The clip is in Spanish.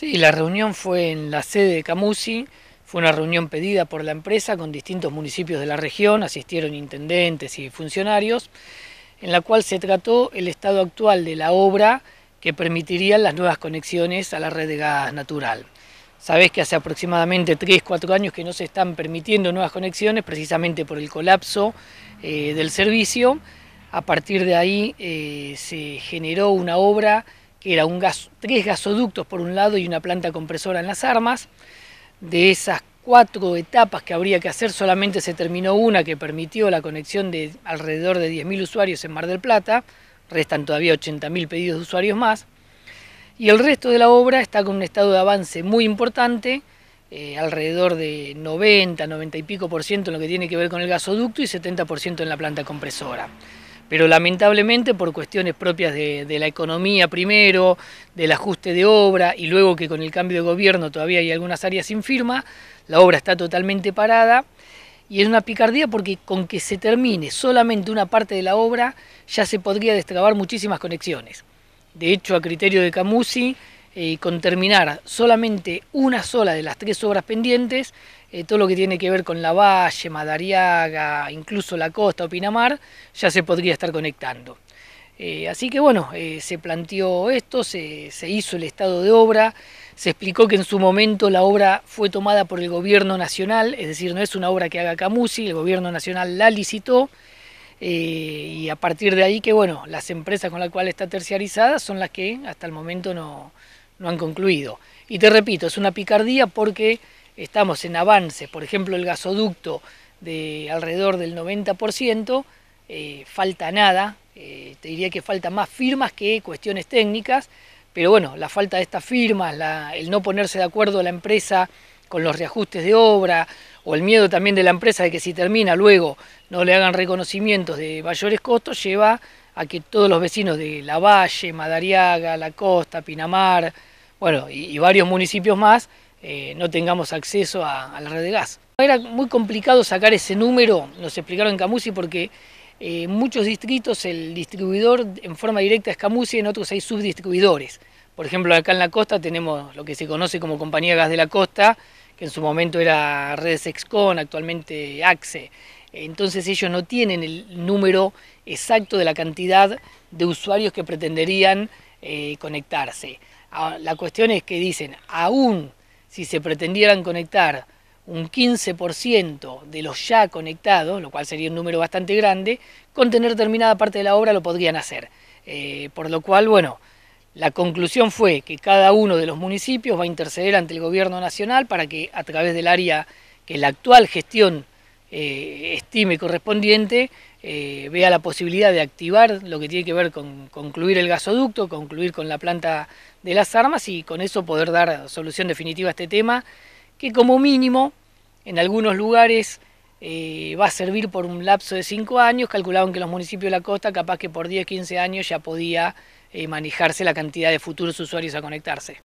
Sí, la reunión fue en la sede de Camusi, fue una reunión pedida por la empresa con distintos municipios de la región, asistieron intendentes y funcionarios, en la cual se trató el estado actual de la obra que permitirían las nuevas conexiones a la red de gas natural. Sabés que hace aproximadamente 3-4 años que no se están permitiendo nuevas conexiones, precisamente por el colapso eh, del servicio. A partir de ahí eh, se generó una obra que era un gas, tres gasoductos por un lado y una planta compresora en las armas. De esas cuatro etapas que habría que hacer, solamente se terminó una que permitió la conexión de alrededor de 10.000 usuarios en Mar del Plata, restan todavía 80.000 pedidos de usuarios más, y el resto de la obra está con un estado de avance muy importante, eh, alrededor de 90, 90 y pico por ciento en lo que tiene que ver con el gasoducto y 70 por ciento en la planta compresora pero lamentablemente por cuestiones propias de, la economía primero, del ajuste de obra y luego que con el cambio de gobierno todavía hay algunas áreas sin firma, la obra está totalmente parada y es una picardía porque con que se termine solamente una parte de la obra ya se podría destrabar muchísimas conexiones. De hecho, a criterio de Camusi, eh, con terminar solamente una sola de las tres obras pendientes, eh, todo lo que tiene que ver con la Valle, Madariaga, incluso la costa o Pinamar, ya se podría estar conectando. Eh, así que bueno, se planteó esto, se, hizo el estado de obra, se explicó que en su momento la obra fue tomada por el gobierno nacional, es decir, no es una obra que haga Camusi, el gobierno nacional la licitó, y a partir de ahí que bueno, las empresas con las cuales está terciarizada son las que hasta el momento no, no han concluido. Y te repito, es una picardía porque estamos en avance, por ejemplo el gasoducto de alrededor del 90%, eh, falta nada, eh, te diría que falta más firmas que cuestiones técnicas, pero bueno, la falta de estas firmas, el no ponerse de acuerdo a la empresa con los reajustes de obra o el miedo también de la empresa de que si termina luego no le hagan reconocimientos de mayores costos, lleva a que todos los vecinos de La Valle, Madariaga, La Costa, Pinamar, bueno, y, varios municipios más, eh, no tengamos acceso a, la red de gas. Era muy complicado sacar ese número, nos explicaron en Camusi, porque en eh, muchos distritos el distribuidor en forma directa es Camusi, en otros hay subdistribuidores. Por ejemplo, acá en la costa tenemos lo que se conoce como Compañía Gas de la Costa, que en su momento era Redes Excon, actualmente AXE. Entonces ellos no tienen el número exacto de la cantidad de usuarios que pretenderían eh, conectarse. Ah, la cuestión es que dicen, aún si se pretendieran conectar un 15% de los ya conectados, lo cual sería un número bastante grande, con tener terminada parte de la obra lo podrían hacer. Eh, por lo cual, bueno, la conclusión fue que cada uno de los municipios va a interceder ante el gobierno nacional para que a través del área que la actual gestión eh, estime correspondiente, eh, vea la posibilidad de activar lo que tiene que ver con concluir el gasoducto, concluir con la planta de las armas y con eso poder dar solución definitiva a este tema, que como mínimo en algunos lugares eh, va a servir por un lapso de cinco años, calculaban que los municipios de la costa capaz que por 10, 15 años ya podía eh, manejarse la cantidad de futuros usuarios a conectarse.